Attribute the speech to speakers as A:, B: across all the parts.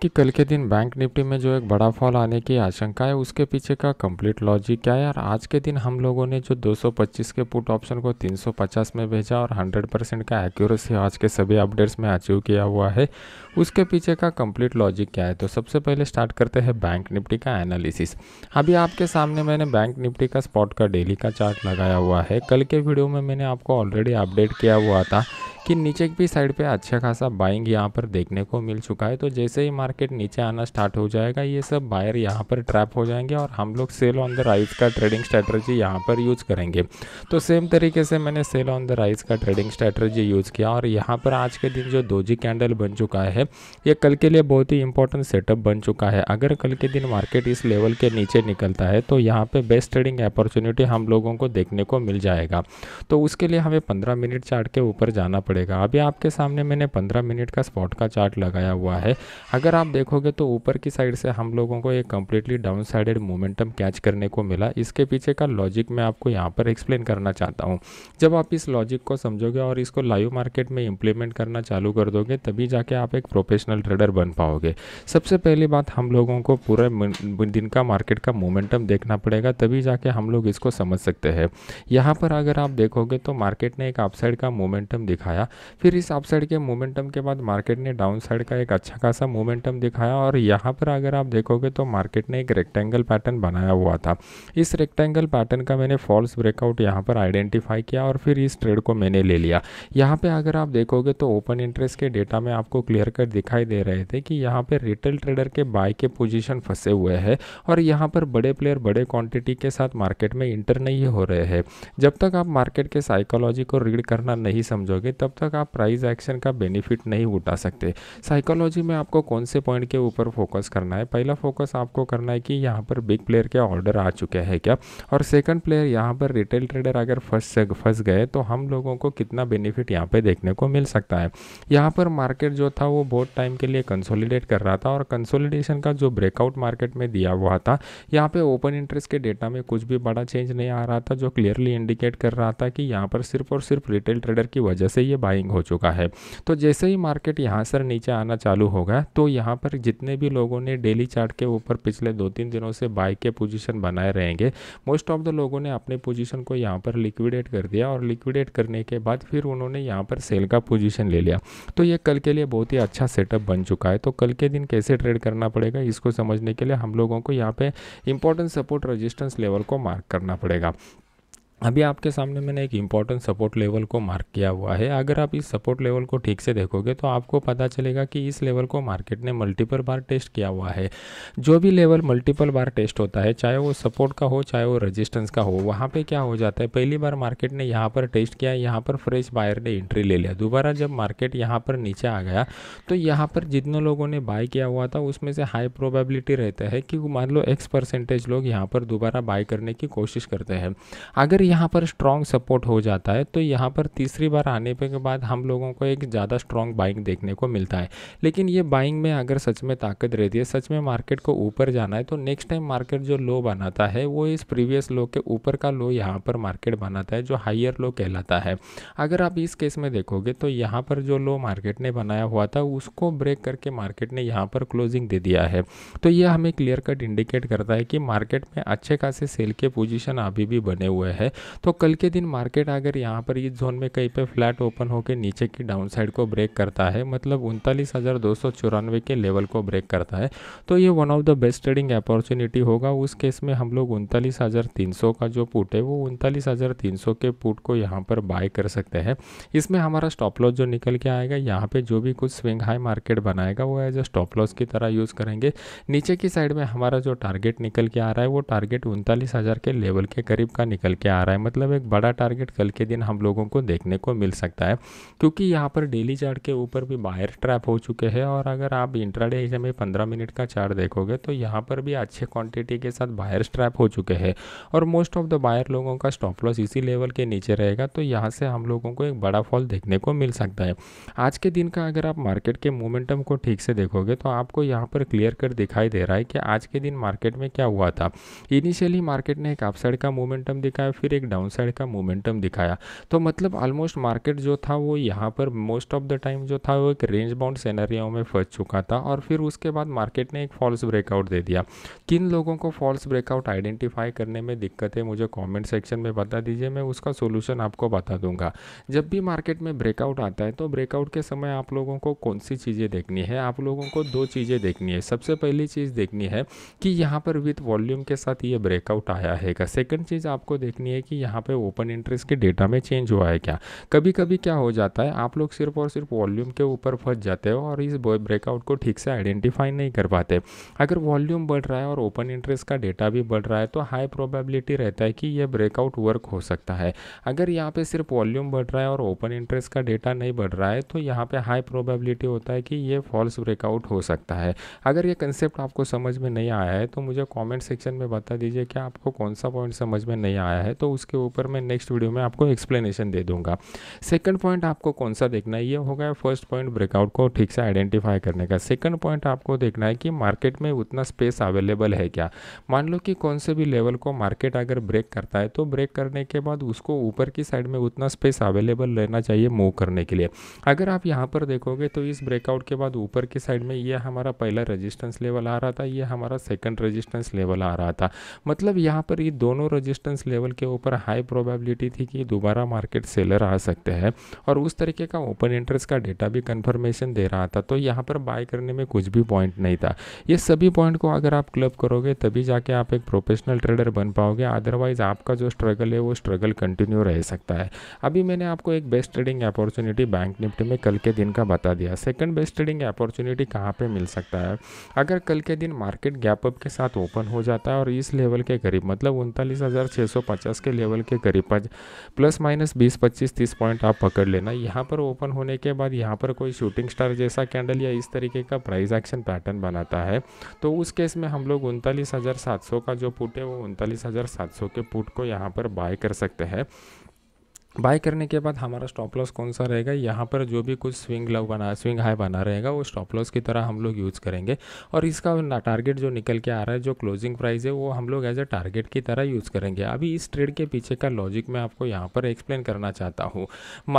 A: कि कल के दिन बैंक निफ्टी में जो एक बड़ा फॉल आने की आशंका है उसके पीछे का कंप्लीट लॉजिक क्या है और आज के दिन हम लोगों ने जो 225 के पुट ऑप्शन को 350 में भेजा और 100 परसेंट का एक्यूरेसी आज के सभी अपडेट्स में अचीव किया हुआ है उसके पीछे का कंप्लीट लॉजिक क्या है तो सबसे पहले स्टार्ट करते हैं बैंक निफ्टी का एनालिसिस अभी आपके सामने मैंने बैंक निफ्टी का स्पॉट का डेली का चार्ट लगाया हुआ है कल के वीडियो में मैंने आपको ऑलरेडी अपडेट किया हुआ था कि नीचे की साइड पे अच्छा खासा बाइंग यहाँ पर देखने को मिल चुका है तो जैसे ही मार्केट नीचे आना स्टार्ट हो जाएगा ये सब बायर यहाँ पर ट्रैप हो जाएंगे और हम लोग सेल ऑन द राइज का ट्रेडिंग स्ट्रैटर्जी यहाँ पर यूज़ करेंगे तो सेम तरीके से मैंने सेल ऑन द राइज का ट्रेडिंग स्ट्रैटर्जी यूज़ किया और यहाँ पर आज के दिन जो दोजी कैंडल बन चुका है ये कल के लिए बहुत ही इंपॉर्टेंट सेटअप बन चुका है अगर कल के दिन मार्केट इस लेवल के नीचे निकलता है तो यहाँ पर बेस्ट ट्रेडिंग अपॉर्चुनिटी हम लोगों को देखने को मिल जाएगा तो उसके लिए हमें पंद्रह मिनट चार्ट के ऊपर जाना पड़ेगा पड़ेगा अभी आपके सामने मैंने 15 मिनट का स्पॉट का चार्ट लगाया हुआ है अगर आप देखोगे तो ऊपर की साइड से हम लोगों को एक completely down sided momentum catch करने को मिला इसके पीछे का लॉजिक मैं आपको यहाँ पर एक्सप्लेन करना चाहता हूँ जब आप इस लॉजिक को समझोगे और इसको लाइव मार्केट में इंप्लीमेंट करना चालू कर दोगे तभी जाके आप एक प्रोफेशनल ट्रेडर बन पाओगे सबसे पहली बात हम लोगों को पूरे दिन का मार्केट का मोमेंटम देखना पड़ेगा तभी जाके हम लोग इसको समझ सकते हैं यहाँ पर अगर आप देखोगे तो मार्केट ने एक अपसाइड का मोमेंटम दिखाया दिखाया फिर इस अपसाइड के मोमेंटम के बाद मार्केट ने डाउन साइड का एक अच्छा खासा मोमेंटम दिखाया और यहाँ पर अगर आप देखोगे तो मार्केट ने एक रेक्टेंगल पैटर्न बनाया हुआ था इस रेक्टेंगल पैटर्न का मैंने फॉल्स ब्रेकआउट यहाँ पर आइडेंटिफाई किया और फिर इस ट्रेड को मैंने ले लिया यहाँ पर अगर आप देखोगे तो ओपन इंटरेस्ट के डेटा में आपको क्लियर कट दिखाई दे रहे थे कि यहाँ पर रिटेल ट्रेडर के बाय के पोजिशन फंसे हुए हैं और यहाँ पर बड़े प्लेयर बड़े क्वांटिटी के साथ मार्केट में इंटर नहीं हो रहे हैं जब तक आप मार्केट के साइकोलॉजी को रीड करना नहीं समझोगे तब तक आप प्राइस एक्शन का बेनिफिट नहीं उठा सकते साइकोलॉजी में आपको कौन से पॉइंट के ऊपर फोकस करना है पहला फोकस आपको करना है कि यहाँ पर बिग प्लेयर के ऑर्डर आ चुके हैं क्या और सेकंड प्लेयर यहाँ पर रिटेल ट्रेडर अगर फंस फंस गए तो हम लोगों को कितना बेनिफिट यहाँ पर देखने को मिल सकता है यहाँ पर मार्केट जो था वो बहुत टाइम के लिए कंसोलिडेट कर रहा था और कंसोलिडेशन का जो ब्रेकआउट मार्केट में दिया हुआ था यहाँ पे ओपन इंटरेस्ट के डेटा में कुछ भी बड़ा चेंज नहीं आ रहा था जो क्लियरली इंडिकेट कर रहा था कि यहाँ पर सिर्फ और सिर्फ रिटेल ट्रेडर की वजह से ये बाइंग हो चुका है तो जैसे ही मार्केट यहाँ से नीचे आना चालू होगा तो यहाँ पर जितने भी लोगों ने डेली चार्ट के ऊपर पिछले दो तीन दिनों से बाई के पोजीशन बनाए रहेंगे मोस्ट ऑफ द लोगों ने अपने पोजीशन को यहाँ पर लिक्विडेट कर दिया और लिक्विडेट करने के बाद फिर उन्होंने यहाँ पर सेल का पोजीशन ले लिया तो ये कल के लिए बहुत ही अच्छा सेटअप बन चुका है तो कल के दिन कैसे ट्रेड करना पड़ेगा इसको समझने के लिए हम लोगों को यहाँ पे इंपॉर्टेंट सपोर्ट रेजिस्टेंस लेवल को मार्क करना पड़ेगा अभी आपके सामने मैंने एक इम्पॉर्टेंट सपोर्ट लेवल को मार्क किया हुआ है अगर आप इस सपोर्ट लेवल को ठीक से देखोगे तो आपको पता चलेगा कि इस लेवल को मार्केट ने मल्टीपल बार टेस्ट किया हुआ है जो भी लेवल मल्टीपल बार टेस्ट होता है चाहे वो सपोर्ट का हो चाहे वो रजिस्टेंस का हो वहाँ पर क्या हो जाता है पहली बार मार्केट ने यहाँ पर टेस्ट किया यहाँ पर फ्रेश बायर ने एंट्री ले लिया दोबारा जब मार्केट यहाँ पर नीचे आ गया तो यहाँ पर जितने लोगों ने बाय किया हुआ था उसमें से हाई प्रोबेबिलिटी रहता है कि मान लो एक्स परसेंटेज लोग यहाँ पर दोबारा बाय करने की कोशिश करते हैं अगर यहाँ पर स्ट्रॉन्ग सपोर्ट हो जाता है तो यहाँ पर तीसरी बार आने पे के बाद हम लोगों को एक ज़्यादा स्ट्रॉन्ग बाइंग देखने को मिलता है लेकिन ये बाइंग में अगर सच में ताकत रहती है सच में मार्केट को ऊपर जाना है तो नेक्स्ट टाइम मार्केट जो लो बनाता है वो इस प्रीवियस लो के ऊपर का लो यहाँ पर मार्केट बनाता है जो हाइयर लो कहलाता है अगर आप इस केस में देखोगे तो यहाँ पर जो लो मार्केट ने बनाया हुआ था उसको ब्रेक करके मार्केट ने यहाँ पर क्लोजिंग दे दिया है तो ये हमें क्लियर कट इंडिकेट करता है कि मार्केट में अच्छे खासे सेल के पोजिशन अभी भी बने हुए हैं तो कल के दिन मार्केट अगर यहाँ पर इस जोन में कहीं पे फ्लैट ओपन होकर नीचे की डाउन साइड को ब्रेक करता है मतलब उनतालीस के लेवल को ब्रेक करता है तो ये one of the best trading opportunity होगा उस केस में हम लोग उनतालीस का जो पुट है वो उनतालीस के पुट को यहाँ पर बाय कर सकते हैं इसमें हमारा स्टॉप लॉस जो निकल के आएगा यहाँ पर जो भी कुछ स्विंग हाई मार्केट बनाएगा वो एज अ स्टॉप लॉस की तरह यूज़ करेंगे नीचे की साइड में हमारा जो टारगेट निकल के आ रहा है वो टारगेट उनतालीस के लेवल के करीब का निकल के आ रहा है मतलब एक बड़ा टारगेट कल के दिन हम लोगों को देखने को मिल सकता है क्योंकि यहाँ पर डेली चार्ट के ऊपर भी बाहर ट्रैप हो चुके हैं और अगर आप इंट्राडे हिस्से में पंद्रह मिनट का चार्ट देखोगे तो यहाँ पर भी अच्छे क्वांटिटी के साथ बायर ट्रैप हो चुके हैं और मोस्ट ऑफ द बायर लोगों का स्टॉप लॉस इसी लेवल के नीचे रहेगा तो यहाँ से हम लोगों को एक बड़ा फॉल देखने को मिल सकता है आज के दिन का अगर आप मार्केट के मोमेंटम को ठीक से देखोगे तो आपको यहाँ पर क्लियर कर दिखाई दे रहा है कि आज के दिन मार्केट में क्या हुआ था इनिशियली मार्केट ने एक अपसाइड का मोमेंटम दिखाया फिर एक डाउनसाइड का मोमेंटम दिखाया तो मतलब ऑलमोस्ट मार्केट जो था वो यहाँ पर मोस्ट ऑफ द टाइम जो था वो एक रेंज बाउंड सेनरियो में फंस चुका था और फिर उसके बाद मार्केट ने एक फॉल्स ब्रेकआउट दे दिया किन लोगों को फॉल्स ब्रेकआउट आइडेंटिफाई करने में दिक्कत है मुझे कॉमेंट सेक्शन में बता दीजिए मैं उसका सोल्यूशन आपको बता दूंगा जब भी मार्केट में ब्रेकआउट आता है तो ब्रेकआउट के समय आप लोगों को कौन सी चीज़ें देखनी है आप लोगों को दो चीज़ें देखनी है सबसे पहली चीज़ देखनी है कि यहाँ पर विथ वॉल्यूम के साथ ये ब्रेकआउट आया है सेकेंड चीज़ आपको देखनी है कि यहाँ पे ओपन इंटरेस्ट के डेटा में चेंज हुआ है क्या कभी कभी क्या हो जाता है आप लोग सिर्फ और सिर्फ वॉल्यूम के ऊपर फंस जाते हो और इस ब्रेकआउट को ठीक से आइडेंटिफाई नहीं कर पाते अगर वॉल्यूम बढ़ रहा है और ओपन इंटरेस्ट का डेटा भी बढ़ रहा है तो हाई प्रोबेबिलिटी रहता है कि यह ब्रेकआउट वर्क हो सकता है अगर यहाँ पे सिर्फ वॉल्यूम बढ़ रहा है और ओपन इंटरेस्ट का डेटा नहीं बढ़ रहा है तो यहाँ पर हाई प्रोबेबिलिटी होता है कि ये फॉल्स ब्रेकआउट हो सकता है अगर ये कंसेप्ट आपको समझ में नहीं आया है तो मुझे कॉमेंट सेक्शन में बता दीजिए कि आपको कौन सा पॉइंट समझ में नहीं आया है तो उसके ऊपर मैं नेक्स्ट वीडियो में आपको एक्सप्लेनेशन दे दूंगा सेकंड पॉइंट आपको कौन सा देखना है ये होगा फर्स्ट पॉइंट ब्रेकआउट को ठीक से आइडेंटिफाई करने का सेकंड पॉइंट आपको देखना है कि मार्केट में उतना स्पेस अवेलेबल है क्या मान लो कि कौन से भी लेवल को मार्केट अगर ब्रेक करता है तो ब्रेक करने के बाद उसको ऊपर की साइड में उतना स्पेस अवेलेबल रहना चाहिए मूव करने के लिए अगर आप यहाँ पर देखोगे तो इस ब्रेकआउट के बाद ऊपर की साइड में यह हमारा पहला रजिस्टेंस लेवल आ रहा था यह हमारा सेकेंड रजिस्टेंस लेवल आ रहा था मतलब यहाँ पर ये दोनों रजिस्टेंस लेवल के ऊपर ऊपर हाई प्रोबेबिलिटी थी कि दोबारा मार्केट सेलर आ सकते हैं और उस तरीके का ओपन इंटरेस्ट का डेटा भी कन्फर्मेशन दे रहा था तो यहाँ पर बाय करने में कुछ भी पॉइंट नहीं था ये सभी पॉइंट को अगर आप क्लब करोगे तभी जाके आप एक प्रोफेशनल ट्रेडर बन पाओगे अदरवाइज आपका जो स्ट्रगल है वो स्ट्रगल कंटिन्यू रह सकता है अभी मैंने आपको एक best trading opportunity bank Nifty में कल के दिन का बता दिया सेकंड बेस्ट ट्रेडिंग अपॉर्चुनिटी कहाँ पे मिल सकता है अगर कल के दिन मार्केट गैप अप के साथ ओपन हो जाता है और इस लेवल के करीब मतलब उनतालीस के लेवल के करीब प्लस माइनस बीस पच्चीस तीस पॉइंट आप पकड़ लेना यहाँ पर ओपन होने के बाद यहाँ पर कोई शूटिंग स्टार जैसा कैंडल या इस तरीके का प्राइस एक्शन पैटर्न बनाता है तो उस केस में हम लोग उनतालीस का जो पुट है वो उनतालीस के पुट को यहाँ पर बाय कर सकते हैं बाय करने के बाद हमारा स्टॉप लॉस कौन सा रहेगा यहाँ पर जो भी कुछ स्विंग लव बना स्विंग हाई बना रहेगा वो स्टॉप लॉस की तरह हम लोग यूज़ करेंगे और इसका टारगेट जो निकल के आ रहा है जो क्लोजिंग प्राइस है वो हम लोग एज ए टारगेट की तरह यूज़ करेंगे अभी इस ट्रेड के पीछे का लॉजिक मैं आपको यहाँ पर एक्सप्लेन करना चाहता हूँ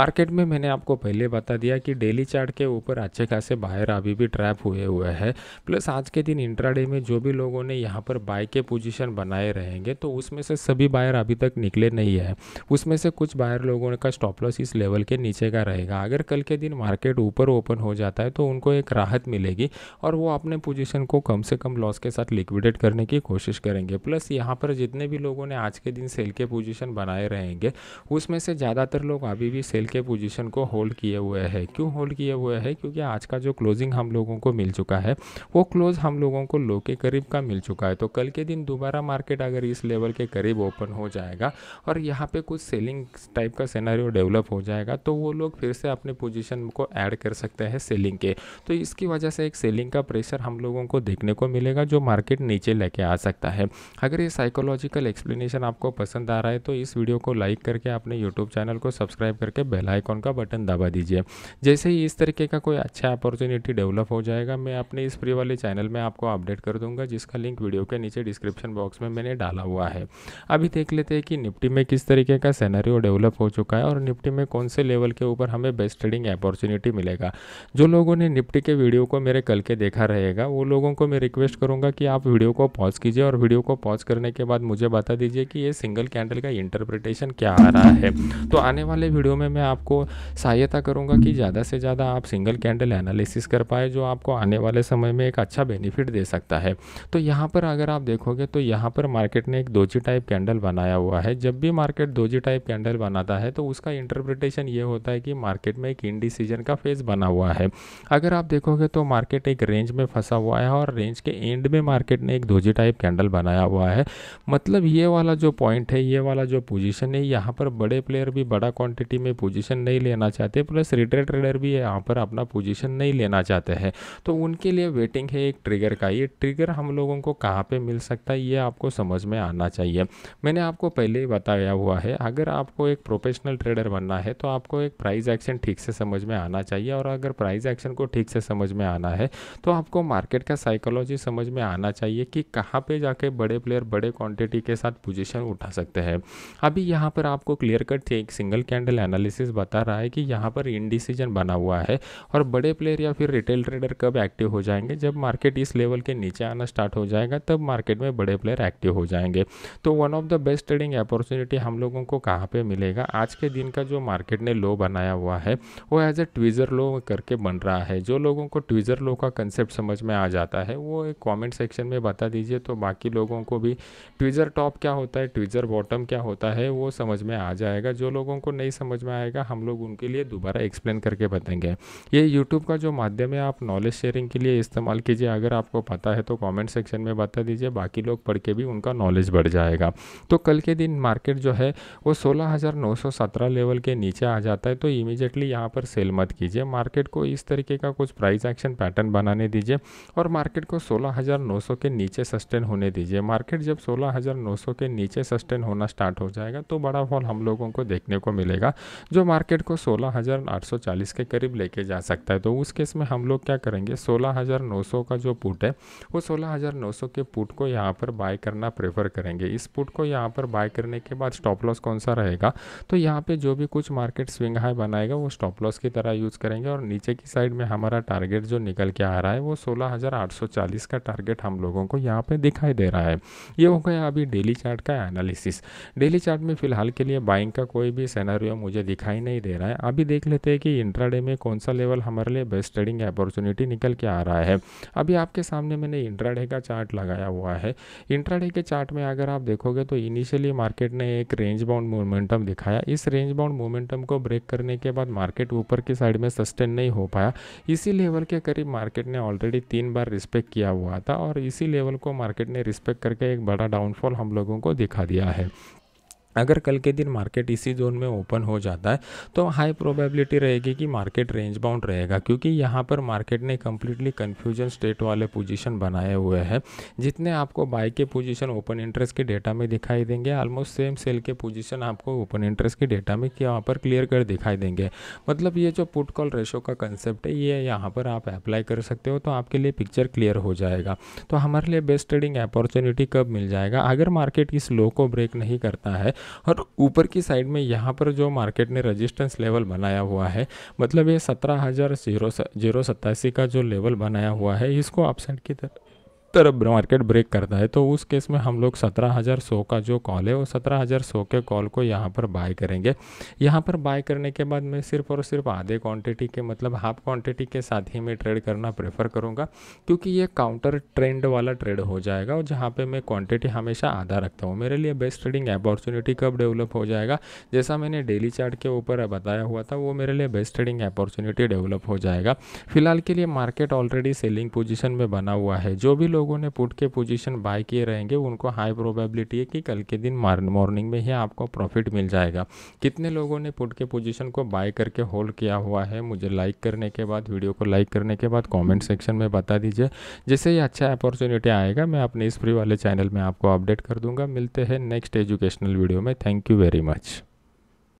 A: मार्केट में मैंने आपको पहले बता दिया कि डेली चार्ट के ऊपर अच्छे खासे बाहर अभी भी ट्रैप हुए हुए हैं प्लस आज के दिन इंट्राडे में जो भी लोगों ने यहाँ पर बाय के पोजिशन बनाए रहेंगे तो उसमें से सभी बायर अभी तक निकले नहीं है उसमें से कुछ बायर लोगों का स्टॉप लॉस इस लेवल के नीचे का रहेगा अगर कल के दिन मार्केट ऊपर ओपन हो जाता है तो उनको एक राहत मिलेगी और वो अपने पोजीशन को कम से कम लॉस के साथ लिक्विडेट करने की कोशिश करेंगे प्लस यहाँ पर जितने भी लोगों ने आज के दिन सेल के पोजिशन बनाए रहेंगे उसमें से ज़्यादातर लोग अभी भी सेल के पोजिशन को होल्ड किए हुए हैं क्यों होल्ड किए हुए हैं क्योंकि आज का जो क्लोजिंग हम लोगों को मिल चुका है वो क्लोज हम लोगों को लो के करीब का मिल चुका है तो कल के दिन दोबारा मार्केट अगर इस लेवल के करीब ओपन हो जाएगा और यहाँ पे कुछ सेलिंग टाइप का सिनेरियो डेवलप हो जाएगा तो वो लोग फिर से अपने पोजीशन को ऐड कर सकते हैं सेलिंग के तो इसकी वजह से एक सेलिंग का प्रेशर हम लोगों को देखने को मिलेगा जो मार्केट नीचे लेके आ सकता है अगर ये साइकोलॉजिकल एक्सप्लेनेशन आपको पसंद आ रहा है तो इस वीडियो को लाइक करके अपने यूट्यूब चैनल को सब्सक्राइब करके बेल आइकॉन का बटन दबा दीजिए जैसे ही इस तरीके का कोई अच्छा अपॉर्चुनिटी डेवलप हो जाएगा मैं अपने इस फ्री वाले चैनल में आपको अपडेट कर दूंगा जिसका लिंक वीडियो के नीचे डिस्क्रिप्शन बॉक्स में मैंने डाला हुआ है अभी देख लेते हैं कि निफ्टी में किस तरीके का सेनारियो डेवलप हो हो चुका है और निफ्टी में कौन से लेवल के ऊपर हमें बेस्ट ट्रेडिंग अपॉर्चुनिटी मिलेगा जो लोगों ने निफ्टी के वीडियो को मेरे कल के देखा रहेगा वो लोगों को मैं रिक्वेस्ट करूँगा कि आप वीडियो को पॉज कीजिए और वीडियो को पॉज करने के बाद मुझे बता दीजिए कि ये सिंगल कैंडल का इंटरप्रिटेशन क्या आ रहा है तो आने वाले वीडियो में मैं आपको सहायता करूँगा कि ज़्यादा से ज़्यादा आप सिंगल कैंडल एनालिसिस कर पाए जो आपको आने वाले समय में एक अच्छा बेनिफिट दे सकता है तो यहाँ पर अगर आप देखोगे तो यहाँ पर मार्केट ने एक दोजी टाइप कैंडल बनाया हुआ है जब भी मार्केट दोजी टाइप कैंडल बनाता होता है तो उसका इंटरप्रिटेशन ये होता है कि मार्केट में एक इंडिसीजन का फेज बना हुआ है अगर आप देखोगे तो मार्केट एक रेंज में फंसा हुआ है और रेंज के एंड में मार्केट ने एक धोजी टाइप कैंडल बनाया हुआ है मतलब ये वाला जो पॉइंट है ये वाला जो पोजिशन है यहाँ पर बड़े प्लेयर भी बड़ा क्वान्टिटी में पोजिशन नहीं लेना चाहते प्लस रिटेल ट्रेडर भी यहाँ पर अपना पोजिशन नहीं लेना चाहते हैं तो उनके लिए वेटिंग है एक ट्रिगर का ये ट्रिगर हम लोगों को कहाँ पर मिल सकता है ये आपको समझ में आना चाहिए मैंने आपको पहले ही बताया हुआ है अगर आपको एक प्रोपेल प्रोफेशनल ट्रेडर बनना है तो आपको एक प्राइस एक्शन ठीक से समझ में आना चाहिए और अगर प्राइस एक्शन को ठीक से समझ में आना है तो आपको मार्केट का साइकोलॉजी समझ में आना चाहिए कि कहाँ पे जाके बड़े प्लेयर बड़े क्वांटिटी के साथ पोजीशन उठा सकते हैं अभी यहाँ पर आपको क्लियर कट एक सिंगल कैंडल एनालिसिस बता रहा है कि यहाँ पर इनडिसीजन बना हुआ है और बड़े प्लेयर या फिर रिटेल ट्रेडर कब एक्टिव हो जाएंगे जब मार्केट इस लेवल के नीचे आना स्टार्ट हो जाएगा तब मार्केट में बड़े प्लेयर एक्टिव हो जाएंगे तो one of the best trading opportunity हम लोगों को कहाँ पर मिलेगा आज के दिन का जो मार्केट ने लो बनाया हुआ है वो एज ए ट्वीज़र लो करके बन रहा है जो लोगों को ट्वीज़र लो का कंसेप्ट समझ में आ जाता है वो एक कॉमेंट सेक्शन में बता दीजिए तो बाकी लोगों को भी ट्वीज़र टॉप क्या होता है ट्वीज़र बॉटम क्या होता है वो समझ में आ जाएगा जो लोगों को नहीं समझ में आएगा हम लोग उनके लिए दोबारा एक्सप्लेन करके बताएंगे ये यूट्यूब का जो माध्यम है आप नॉलेज शेयरिंग के लिए इस्तेमाल कीजिए अगर आपको पता है तो कमेंट सेक्शन में बता दीजिए बाकी लोग पढ़ के भी उनका नॉलेज बढ़ जाएगा तो कल के दिन मार्केट जो है वो सोलह हज़ार नौ 217 लेवल के नीचे आ जाता है तो इमीजिएटली यहाँ पर सेल मत कीजिए मार्केट को इस तरीके का कुछ प्राइस एक्शन पैटर्न बनाने दीजिए और मार्केट को 16900 के नीचे सस्टेन होने दीजिए मार्केट जब 16900 के नीचे सस्टेन होना स्टार्ट हो जाएगा तो बड़ा फॉल हम लोगों को देखने को मिलेगा जो मार्केट को सोलह के करीब लेके जा सकता है तो उस केस में हम लोग क्या करेंगे सोलह का जो पुट है वो सोलह के पुट को यहाँ पर बाय करना प्रेफर करेंगे इस पुट को यहाँ पर बाय करने के बाद स्टॉप लॉस कौन सा रहेगा तो यहाँ पे जो भी कुछ मार्केट स्विंग हाई बनाएगा वो स्टॉप लॉस की तरह यूज़ करेंगे और नीचे की साइड में हमारा टारगेट जो निकल के आ रहा है वो 16,840 का टारगेट हम लोगों को यहाँ पे दिखाई दे रहा है ये हो गया अभी डेली चार्ट का एनालिसिस डेली चार्ट में फिलहाल के लिए बाइंग का कोई भी सेनारियो मुझे दिखाई नहीं दे रहा है अभी देख लेते हैं कि इंट्राडे में कौन सा लेवल हमारे लिए बेस्ट ट्रेडिंग अपॉर्चुनिटी निकल के आ रहा है अभी आपके सामने मैंने इंट्राडे का चार्ट लगाया हुआ है इंट्राडे के चार्ट में अगर आप देखोगे तो इनिशियली मार्केट ने एक रेंज बाउंड मोमेंटम दिखाया पाया इस रेंज बाउंड मोमेंटम को ब्रेक करने के बाद मार्केट ऊपर की साइड में सस्टेन नहीं हो पाया इसी लेवल के करीब मार्केट ने ऑलरेडी तीन बार रिस्पेक्ट किया हुआ था और इसी लेवल को मार्केट ने रिस्पेक्ट करके एक बड़ा डाउनफॉल हम लोगों को दिखा दिया है अगर कल के दिन मार्केट इसी जोन में ओपन हो जाता है तो हाई प्रोबेबिलिटी रहेगी कि मार्केट रेंज बाउंड रहेगा क्योंकि यहाँ पर मार्केट ने कम्प्लीटली कन्फ्यूजन स्टेट वाले पोजीशन बनाए हुए हैं जितने आपको बाई के पोजीशन ओपन इंटरेस्ट के डेटा में दिखाई देंगे ऑलमोस्ट सेम सेल के पोजीशन आपको ओपन इंटरेस्ट के डेटा में यहाँ पर क्लियर कर दिखाई देंगे मतलब ये जो पुट कॉल रेशो का कंसेप्ट है ये यहाँ पर आप अप्लाई कर सकते हो तो आपके लिए पिक्चर क्लियर हो जाएगा तो हमारे लिए बेस्ट ट्रेडिंग अपॉर्चुनिटी कब मिल जाएगा अगर मार्केट इस लो को ब्रेक नहीं करता है और हाँ, तो ऊपर की साइड में यहाँ पर जो मार्केट ने रजिस्टेंस लेवल बनाया हुआ है मतलब ये सत्रह हज़ार जीरो जीरो सतासी का जो लेवल बनाया हुआ है इसको अपसाइड की तरफ तरफ मार्केट ब्रेक करता है तो उस केस में हम लोग सत्रह हज़ार सौ का जो कॉल है वो सत्रह हज़ार सौ के कॉल को यहाँ पर बाय करेंगे यहाँ पर बाय करने के बाद मैं सिर्फ और सिर्फ आधे क्वांटिटी के मतलब हाफ क्वांटिटी के साथ ही मैं ट्रेड करना प्रेफर करूँगा क्योंकि ये काउंटर ट्रेंड वाला ट्रेड हो जाएगा और जहाँ पर मैं क्वान्टिटी हमेशा आधा रखता हूँ मेरे लिए बेस्ट ट्रेडिंग अपॉर्चुनिटी कब डेवलप हो जाएगा जैसा मैंने डेली चार्ट के ऊपर बताया हुआ था वो मेरे लिए बेस्ट ट्रेडिंग अपॉर्चुनिटी डेवलप हो जाएगा फिलहाल के लिए मार्केट ऑलरेडी सेलिंग पोजिशन में बना हुआ है जो भी लोग लोगों ने पुट के पोजीशन बाय किए रहेंगे उनको हाई प्रोबेबिलिटी है कि कल के दिन मॉर्निंग में ही आपको प्रॉफिट मिल जाएगा कितने लोगों ने पुट के पोजीशन को बाय करके होल्ड किया हुआ है मुझे लाइक करने के बाद वीडियो को लाइक करने के बाद कमेंट सेक्शन में बता दीजिए जैसे ये अच्छा अपॉर्चुनिटी आएगा मैं अपने इस फ्री वाले चैनल में आपको अपडेट कर दूंगा मिलते हैं नेक्स्ट एजुकेशनल वीडियो में थैंक यू वेरी मच